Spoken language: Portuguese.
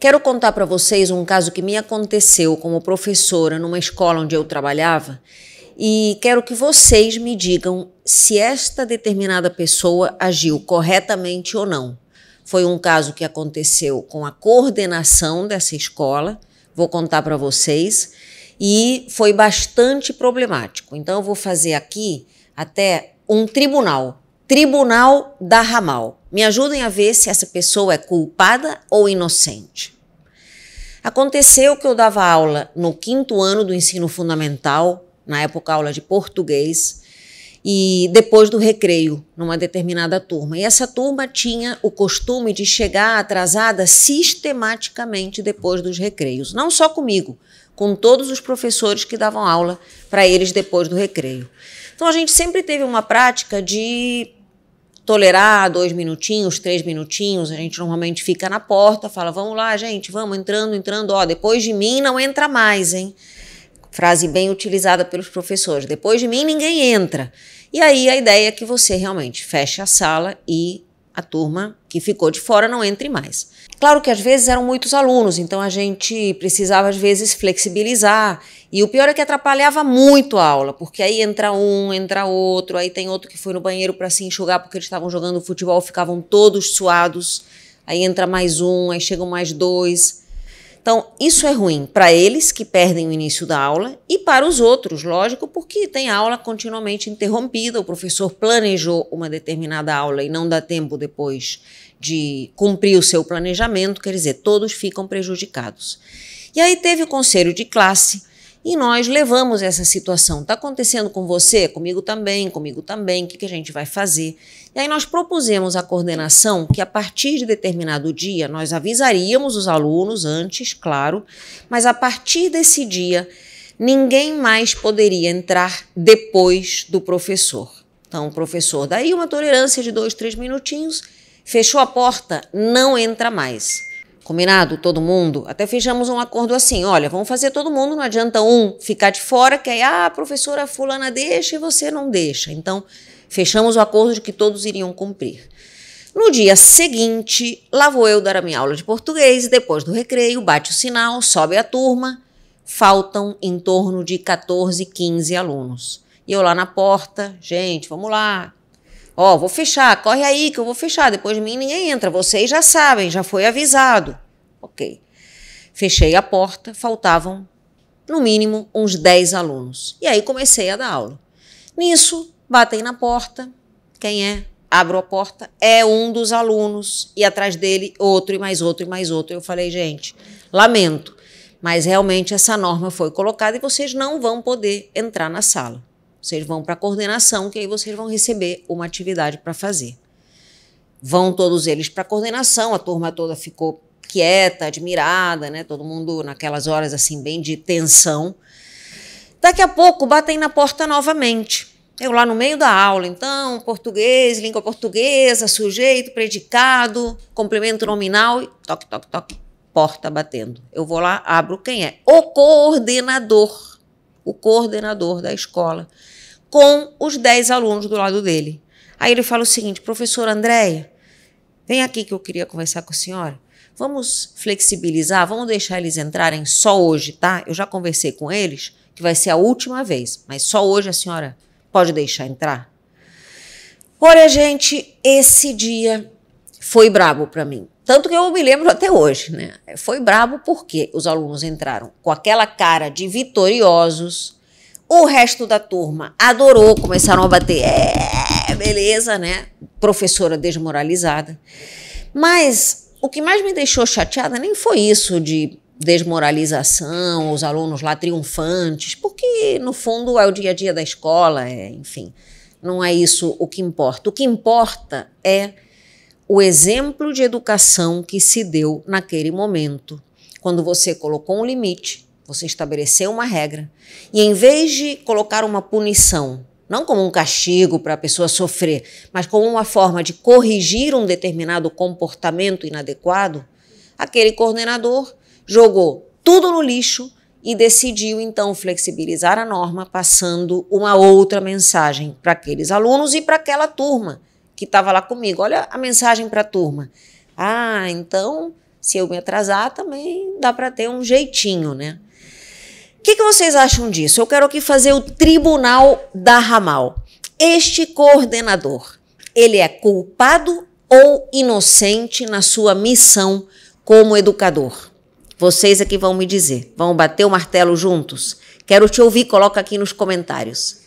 Quero contar para vocês um caso que me aconteceu como professora numa escola onde eu trabalhava e quero que vocês me digam se esta determinada pessoa agiu corretamente ou não. Foi um caso que aconteceu com a coordenação dessa escola, vou contar para vocês, e foi bastante problemático. Então eu vou fazer aqui até um tribunal Tribunal da Ramal. Me ajudem a ver se essa pessoa é culpada ou inocente. Aconteceu que eu dava aula no quinto ano do ensino fundamental, na época aula de português, e depois do recreio, numa determinada turma. E essa turma tinha o costume de chegar atrasada sistematicamente depois dos recreios. Não só comigo, com todos os professores que davam aula para eles depois do recreio. Então a gente sempre teve uma prática de tolerar dois minutinhos, três minutinhos. A gente normalmente fica na porta, fala: vamos lá, gente, vamos entrando, entrando. Ó, depois de mim não entra mais, hein? Frase bem utilizada pelos professores: depois de mim ninguém entra. E aí a ideia é que você realmente feche a sala e a turma que ficou de fora não entre mais. Claro que às vezes eram muitos alunos, então a gente precisava às vezes flexibilizar. E o pior é que atrapalhava muito a aula, porque aí entra um, entra outro, aí tem outro que foi no banheiro para se enxugar porque eles estavam jogando futebol, ficavam todos suados. Aí entra mais um, aí chegam mais dois. Então, isso é ruim para eles que perdem o início da aula e para os outros, lógico, porque tem aula continuamente interrompida, o professor planejou uma determinada aula e não dá tempo depois de cumprir o seu planejamento, quer dizer, todos ficam prejudicados. E aí teve o conselho de classe e nós levamos essa situação. Está acontecendo com você? Comigo também, comigo também. O que, que a gente vai fazer? E aí nós propusemos à coordenação que a partir de determinado dia nós avisaríamos os alunos antes, claro, mas a partir desse dia ninguém mais poderia entrar depois do professor. Então, o professor, daí uma tolerância de dois, três minutinhos, fechou a porta, não entra mais. Combinado? Todo mundo? Até fechamos um acordo assim: olha, vamos fazer todo mundo, não adianta um ficar de fora, que aí, ah, a professora Fulana deixa e você não deixa. Então, fechamos o acordo de que todos iriam cumprir. No dia seguinte, lá vou eu dar a minha aula de português, e depois do recreio, bate o sinal, sobe a turma, faltam em torno de 14, 15 alunos. E eu lá na porta, gente, vamos lá. Ó, vou fechar, corre aí que eu vou fechar, depois de mim ninguém entra, vocês já sabem, já foi avisado. Ok. Fechei a porta, faltavam no mínimo uns 10 alunos. E aí comecei a dar aula. Nisso, batem na porta. Quem é? Abro a porta, é um dos alunos, e atrás dele outro, e mais outro, e mais outro. Eu falei, gente, lamento, mas realmente essa norma foi colocada e vocês não vão poder entrar na sala. Vocês vão para a coordenação, que aí vocês vão receber uma atividade para fazer. Vão todos eles para a coordenação, a turma toda ficou quieta, admirada, né? Todo mundo naquelas horas assim bem de tensão. Daqui a pouco batem na porta novamente. Eu lá no meio da aula, então, português, língua portuguesa, sujeito, predicado, complemento nominal, toque, toque, toque, porta batendo. Eu vou lá, abro quem é? O coordenador, o coordenador da escola, com os 10 alunos do lado dele. Aí ele fala o seguinte, professor Andréia, Vem aqui que eu queria conversar com a senhora. Vamos flexibilizar, vamos deixar eles entrarem só hoje, tá? Eu já conversei com eles, que vai ser a última vez, mas só hoje a senhora pode deixar entrar. Olha, gente, esse dia foi brabo para mim. Tanto que eu me lembro até hoje, né? Foi brabo porque os alunos entraram com aquela cara de vitoriosos. O resto da turma adorou, começaram a bater, é, beleza, né? professora desmoralizada. Mas o que mais me deixou chateada nem foi isso de desmoralização, os alunos lá triunfantes, porque no fundo é o dia a dia da escola, é, enfim, não é isso o que importa. O que importa é o exemplo de educação que se deu naquele momento, quando você colocou um limite, você estabeleceu uma regra, e em vez de colocar uma punição não como um castigo para a pessoa sofrer, mas como uma forma de corrigir um determinado comportamento inadequado, aquele coordenador jogou tudo no lixo e decidiu então flexibilizar a norma, passando uma outra mensagem para aqueles alunos e para aquela turma que estava lá comigo. Olha a mensagem para a turma. Ah, então se eu me atrasar também dá para ter um jeitinho, né? O que, que vocês acham disso? Eu quero aqui fazer o tribunal da ramal. Este coordenador, ele é culpado ou inocente na sua missão como educador? Vocês aqui vão me dizer, vão bater o martelo juntos? Quero te ouvir, coloca aqui nos comentários.